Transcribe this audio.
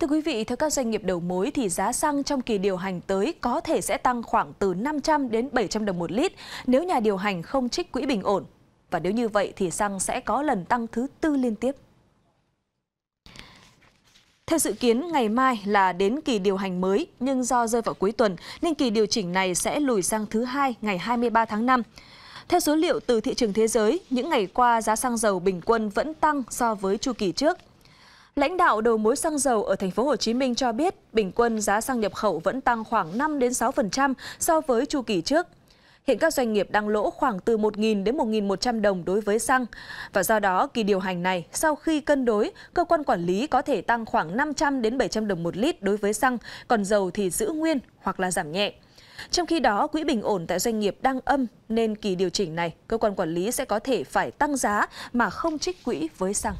Thưa quý vị, theo các doanh nghiệp đầu mối thì giá xăng trong kỳ điều hành tới có thể sẽ tăng khoảng từ 500 đến 700 đồng một lít nếu nhà điều hành không trích quỹ bình ổn. Và nếu như vậy thì xăng sẽ có lần tăng thứ tư liên tiếp. Theo dự kiến, ngày mai là đến kỳ điều hành mới, nhưng do rơi vào cuối tuần nên kỳ điều chỉnh này sẽ lùi sang thứ hai ngày 23 tháng 5. Theo số liệu từ thị trường thế giới, những ngày qua giá xăng dầu bình quân vẫn tăng so với chu kỳ trước. Lãnh đạo đầu mối xăng dầu ở thành phố Hồ Chí Minh cho biết, bình quân giá xăng nhập khẩu vẫn tăng khoảng 5 đến 6% so với chu kỳ trước. Hiện các doanh nghiệp đang lỗ khoảng từ 1.000 đến 1.100 đồng đối với xăng. Và do đó, kỳ điều hành này, sau khi cân đối, cơ quan quản lý có thể tăng khoảng 500 đến 700 đồng một lít đối với xăng, còn dầu thì giữ nguyên hoặc là giảm nhẹ. Trong khi đó, quỹ bình ổn tại doanh nghiệp đang âm nên kỳ điều chỉnh này, cơ quan quản lý sẽ có thể phải tăng giá mà không trích quỹ với xăng.